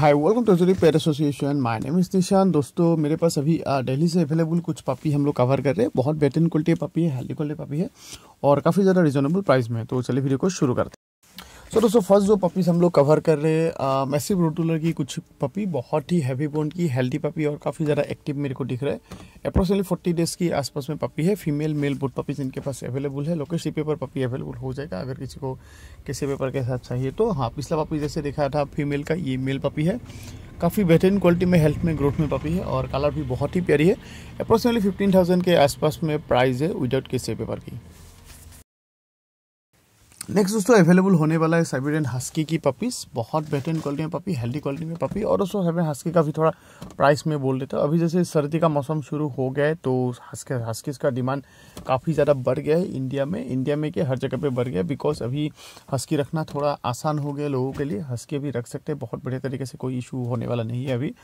hi welcome to Jerry pet association my name is Nishan दोस्तों मेरे पास अभी दिल्ली से अवेलेबल कुछ पपी हम लोग कवर कर रहे हैं बहुत बेहतरीन क्वालिटी पपी है हेल्दी क्वालिटी पपी है और काफ़ी ज़्यादा रिजनेबल प्राइस में तो चलिए वीडियो को शुरू करते हैं सो दोस्तों फर्स्ट जो पपीज़ हम लोग कवर कर रहे हैं मैसिव uh, रोटूलर की कुछ पपी बहुत ही हैवी बोन की हेल्दी पपी और काफ़ी ज़्यादा एक्टिव मेरे को दिख रहा है अप्रोक्सीमेटली फोर्टी डेज की आसपास में पपी है फीमेल मेल बोट पपीज इनके पास अवेलेबल है लोकेश पेपर पपी अवेलेबल हो जाएगा अगर किसी को किसी पेपर के हिसाब चाहिए तो हाँ पिछला पपी जैसे देखा था फीमेल का ये मेल पपी है काफ़ी बेहतरीन क्वालिटी में हेल्थ में ग्रोथ में पपी है और कलर भी बहुत ही प्यारी है अप्रोक्सीमेटली फिफ्टीन थाउजेंड के आसपास में प्राइज़ है विदाउट किसी पेपर की नेक्स्ट दोस्तों अवेलेबल होने वाला है साइबेरियन हस्की की पपीज़ बहुत बेहतरीन क्वालिटी में पपी हेल्दी क्वालिटी में पपी और दोस्तों साइबेरियन हस्की का भी थोड़ा प्राइस में बोल देते हैं अभी जैसे सर्दी का मौसम शुरू हो गया है तो हस्के हस्कीज़ का डिमांड काफ़ी ज़्यादा बढ़ गया है इंडिया में इंडिया में क्या हर जगह पर बढ़ गया बिकॉज अभी हस्की रखना थोड़ा आसान हो गया लोगों के लिए हस्की भी रख सकते हैं बहुत बढ़िया तरीके से कोई इशू होने वाला नहीं है अभी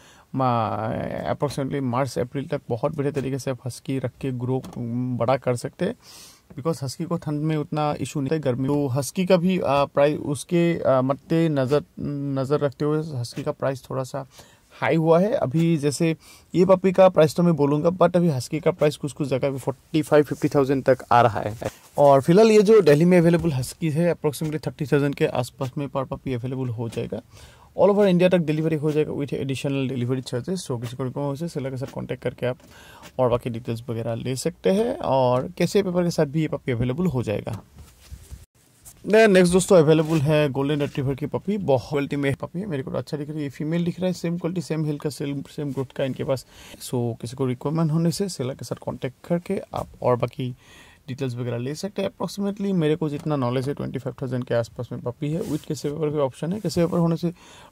अप्रोक्सीमेटली मार्च अप्रैल तक बहुत बढ़िया तरीके से आप हस्की रख के ग्रो बड़ा कर सकते हैं बिकॉज हस्की को ठंड में उतना इशू नहीं है गर्मी तो हस्की का भी प्राइस उसके मद्दे नज़र नज़र रखते हुए हस्की का प्राइस थोड़ा सा हाई हुआ है अभी जैसे ये पपी का प्राइस तो मैं बोलूँगा बट अभी हस्की का प्राइस कुछ कुछ जगह फोर्टी फाइव फिफ्टी थाउजेंड तक आ रहा है और फिलहाल ये जो दिल्ली में अवेलेबल हस्की है अप्रोक्सीमेटली थर्टी थाउजेंड के आसपास में पर पपी अवेलेबल हो जाएगा ऑल ओवर इंडिया तक डिलीवरी हो जाएगा with additional delivery charges so किसी को हो सिला के साथ कॉन्टैक्ट करके आप और बाकी डिटेल्स वगैरह ले सकते हैं और कैसे पेपर के साथ भी ये पपी अवेलेबल हो जाएगा नेक्स्ट दोस्तों अवेलेबल है गोल्डन रेट्रीवर की पपी बहुत क्वालिटी में पपी है मेरे को तो अच्छा दिख रही है फीमेल दिख रहा है सेम क्वालिटी सेम हिल का सेम सेम ग्रोथ का इनके पास सो so, किसी को रिक्वायरमेंट होने से सेलर के साथ कॉन्टैक्ट करके आप और बाकी डिटेल्स वगैरह ले सकते हैं अप्रॉक्सीमेटली मेरे को जितना नॉलेज है ट्वेंटी फाइव थाउजेंड के आसपास में पपी है विथ कैसे पेपर का ऑप्शन है कैसे पेपर होने से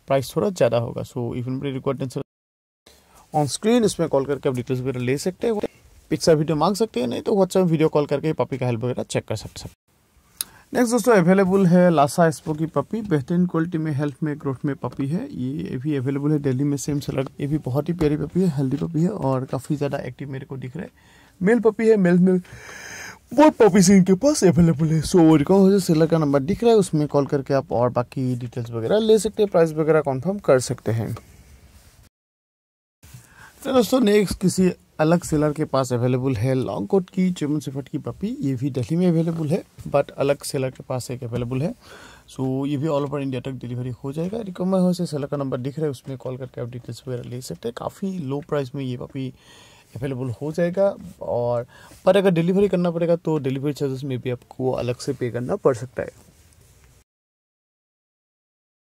प्राइस थोड़ा ज़्यादा होगा सो इवन बड़ी रिक्वायरमेंट ऑन स्क्रीन इसमें कॉल करके आप डिटेल्स वगैरह ले सकते हैं पिक्चर वीडियो मांग सकते हैं नहीं तो व्हाट्सएप वीडियो कॉल करके पपी का हेल्प वगैरह चेक कर सकते हैं नेक्स्ट दोस्तों अवेलेबल है लासा एस्पो की पपी बेहतरीन क्वालिटी में हेल्थ में ग्रोथ में पपी है ये भी अवेलेबल है दिल्ली में सेम सेलर ये भी बहुत ही प्यारी पपी है हेल्दी पपी है और काफ़ी ज़्यादा एक्टिव मेरे को दिख रहा है मेल पपी है मेल मेल पॉपी सिंह इनके पास अवेलेबल है सो so, रिकॉर्ड हो जाए सेलर का नंबर दिख रहा है उसमें कॉल करके आप और बाकी डिटेल्स वगैरह ले सकते हैं प्राइस वगैरह कंफर्म कर सकते हैं तो दोस्तों नेक्स्ट किसी अलग सेलर के पास अवेलेबल है लॉन्ग कोट की चमन सिफट की पपी ये भी दिल्ली में अवेलेबल है बट अलग सेलर के पास एक अवेलेबल है सो so, ये भी ऑल ओवर इंडिया तक डिलीवरी हो जाएगा रिकमेंड हो सेलर का नंबर दिख रहा है उसमें कॉल करके आप डिटेल्स वगैरह ले सकते हैं काफ़ी लो प्राइस में ये पपी अवेलेबल हो जाएगा और पर अगर डिलीवरी करना पड़ेगा तो डिलीवरी चार्जेस में भी आपको अलग से पे करना पड़ सकता है